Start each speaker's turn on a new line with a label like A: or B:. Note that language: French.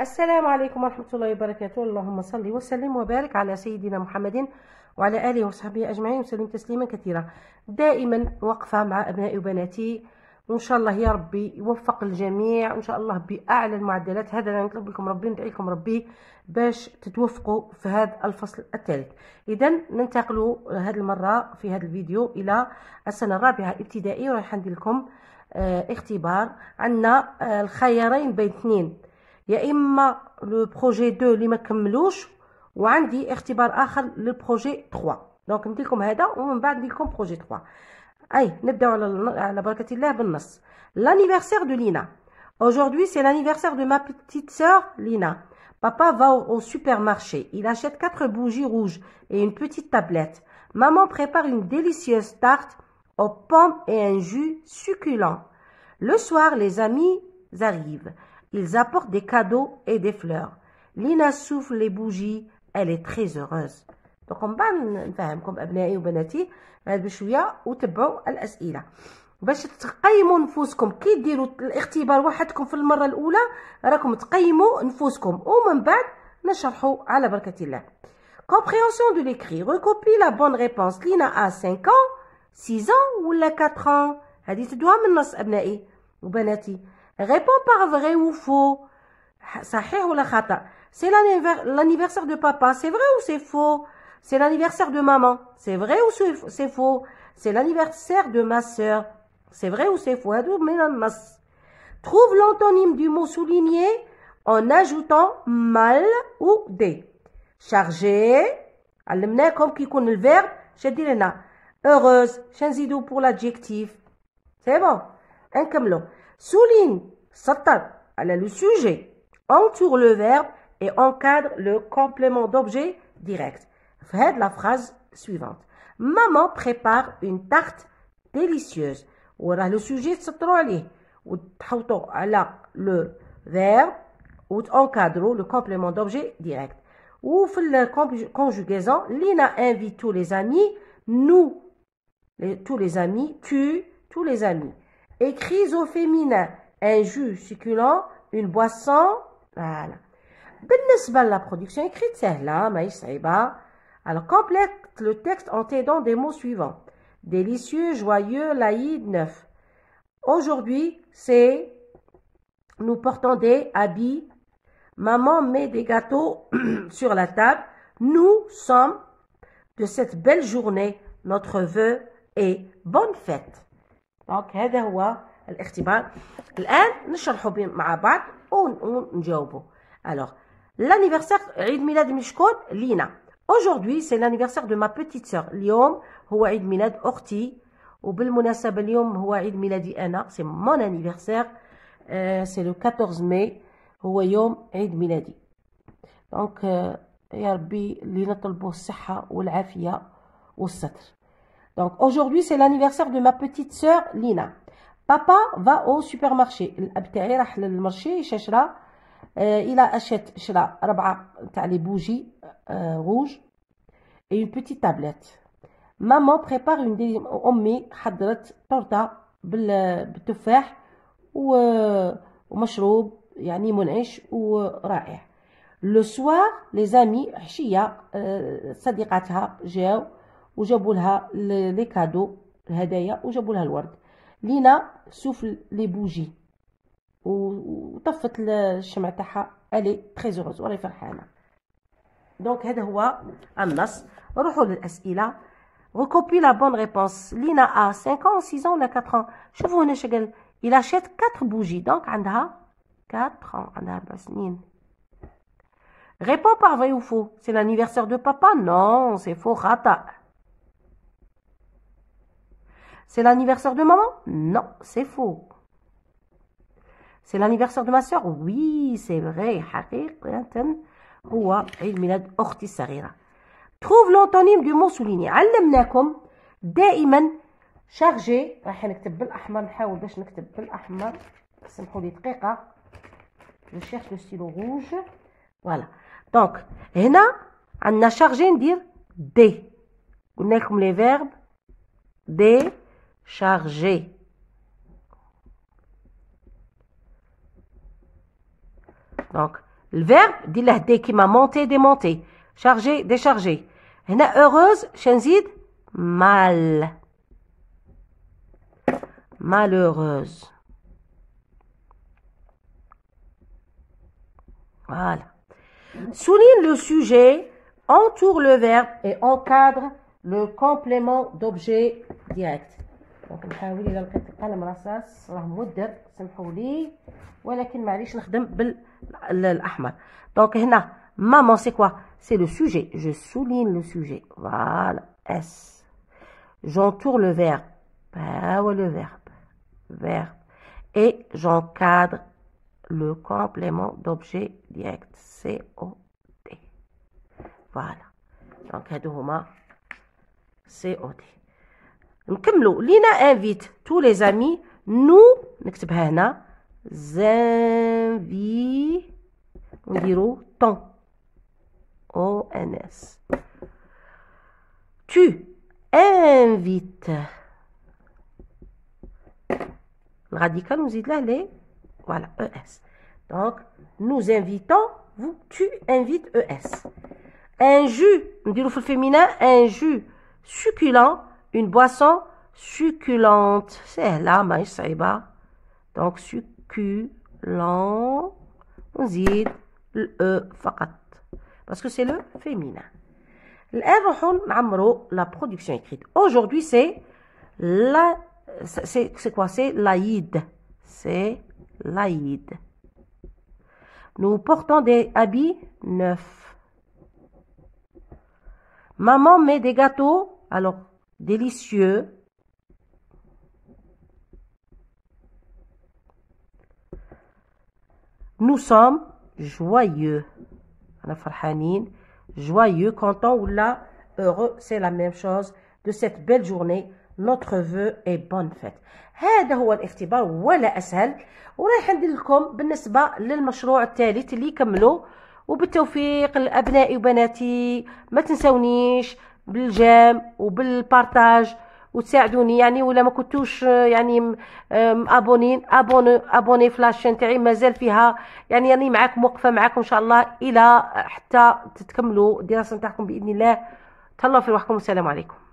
A: السلام عليكم ورحمة الله وبركاته اللهم صل وسلم وبارك على سيدنا محمد وعلى آله وصحبه أجمعين وسلم تسليما كثيرا دائما وقفة مع أبنائي وبناتي وإن شاء الله يا ربي يوفق الجميع وإن شاء الله بأعلى المعدلات هذا اللي نطلب لكم ربي ندعي لكم ربي باش تتوفقوا في هذا الفصل الثالث إذا ننتقل هذه المرة في هذا الفيديو إلى السنة الرابعة ابتدائي ورايح ندير لكم آه، اختبار عندنا آه، الخيارين بين اثنين يا اما le projet 2 اللي ما كملوش وعندي اختبار اخر للبروجي 3 دونك ندير لكم هذا ومن بعد ندير لكم بروجي 3 اي نبداو على على بركه الله بالنص l'anniversaire de Lina aujourd'hui c'est l'anniversaire de ma petite sœur Lina Papa va au supermarché. Il achète quatre bougies rouges et une petite tablette. Maman prépare une délicieuse tarte aux pommes et un jus succulent. Le soir, les amis arrivent. Ils apportent des cadeaux et des fleurs. لينا souffle les bougies. Elle est très heureuse. دونك من بعد نفهمكم ابنائي وبناتي هاد بشويه وتبعوا الاسئله باش تقيموا نفوسكم كي ديروا الاختبار وحدكم في المره الاولى راكم تقيموا نفوسكم ومن بعد نشرحوا على بركه الله compréhension de l'écrit recopie la bonne réponse لينا ا 5 ans 6 ans ولا 4 ans هذه تدوها من النص ابنائي وبناتي Réponds par vrai ou faux. ou C'est l'anniversaire de papa. C'est vrai ou c'est faux? C'est l'anniversaire de maman. C'est vrai ou c'est faux? C'est l'anniversaire de ma sœur. C'est vrai ou c'est faux? Trouve l'antonyme du mot souligné en ajoutant mal ou des. Chargé. comme qui connaît le verbe. Heureuse. pour l'adjectif. C'est bon. Un souligne, cette. à le sujet, entoure le verbe et encadre le complément d'objet direct. Faites la phrase suivante. Maman prépare une tarte délicieuse. le sujet le verbe ou encadre le complément d'objet direct. Ou la conjugaison, Lina invite tous les amis, nous, tous les amis, tu, tous les amis. Écrise au féminin, un jus succulent, une boisson, voilà. بالنسبة la production écrite, ça y va. Alors complète le texte en t'aidant des mots suivants. Délicieux, joyeux, laïd, neuf. Aujourd'hui, c'est nous portons des habits. Maman met des gâteaux sur la table. Nous sommes de cette belle journée. Notre vœu est bonne fête. دونك هذا هو الاختبار الان نشرحه مع بعض ونجاوبه الوغ لانيفرسير عيد ميلاد مشكون لينا Aujourd'hui, سي لانيفرسير دو ما بيتيت سور اليوم هو عيد ميلاد أختي وبالمناسبة اليوم هو عيد ميلادي أنا. سي مون انيفرسير سي لو 14 ماي هو يوم عيد ميلادي. دونك يا ربي اللي نطلبه الصحة والعافية والستر. Donc aujourd'hui, c'est l'anniversaire de ma petite sœur Lina. Papa va au supermarché. marché, euh, il achète les bougies euh, rouges et une petite tablette. Maman prépare une de torta بالتفاح ومشروب euh, les amis, les amis, les les les وجابوا لها لي كادو الهدايا وجابوا لها الورد لينا سوف لي بوجي وطفت الشمع تاعها الي تري وراي فرحانه دونك هذا هو النص نروحوا للاسئله recopie la bonne réponse. Lina a 5 ans, 6 ans, on 4 ans. Il achète 4 bougies. Donc, elle 4 ans. Elle a Réponds par vrai ou faux. C'est l'anniversaire de papa Non, c'est faux. Rata. C'est l'anniversaire de maman Non, c'est faux. C'est l'anniversaire de ma soeur Oui, c'est vrai. Harry Clinton, quoi Il me l'a offert Sara. Trouve l'antonyme de Mussolini. Allez, mes noms, déja men chargé. Je va écrire en bleu, on va essayer de ne pas écrire en bleu. On va prendre Le chercheur rouge. Voilà. Donc, là, on a chargé, on dit dé. On a comme les verbes dé chargé. Donc, le verbe dit la qui m'a monté, démonté, chargé, déchargé. a heureuse, chenzid, mal. Malheureuse. Voilà. Souligne le sujet, entoure le verbe et encadre le complément d'objet direct. Donc, maman, c'est quoi? C'est le sujet. Je souligne le sujet. Voilà. S. J'entoure le verbe. Bah le verbe. Et j'encadre le complément d'objet direct. c o Voilà. Donc, c o نكملوا لينا انفيت تو لي زامي نو نكتبها هنا زانفي ونديرو طون او ان اس tu invites radical, nous له لي Voilà, او e اس Donc, nous invitons vous tu invites es un jus نديرو في féminin, un jus succulent une boisson succulente. C'est là, mais Donc, succulent. On dit le e Parce que c'est le féminin. La production écrite. Aujourd'hui, c'est la. C'est quoi C'est l'aïd. C'est l'aïd. Nous portons des habits neufs. Maman met des gâteaux. Alors, délicieux. Nous sommes joyeux. On est joyeux, content ou là, heureux, c'est la même chose de cette belle journée. Notre vœu est bonne fête. هذا هو الاختبار ولا أسهل ورايح ندير لكم بالنسبة للمشروع الثالث اللي يكملوا وبالتوفيق لأبنائي وبناتي ما تنسونيش بالجام وبالبارتاج وتساعدوني يعني ولا ما كنتوش يعني ابونين ابوني ابوني فلاش تاعي مازال فيها يعني راني معاكم واقفه معاكم ان شاء الله الى حتى تتكملوا الدراسه نتاعكم باذن الله تهلاو في روحكم والسلام عليكم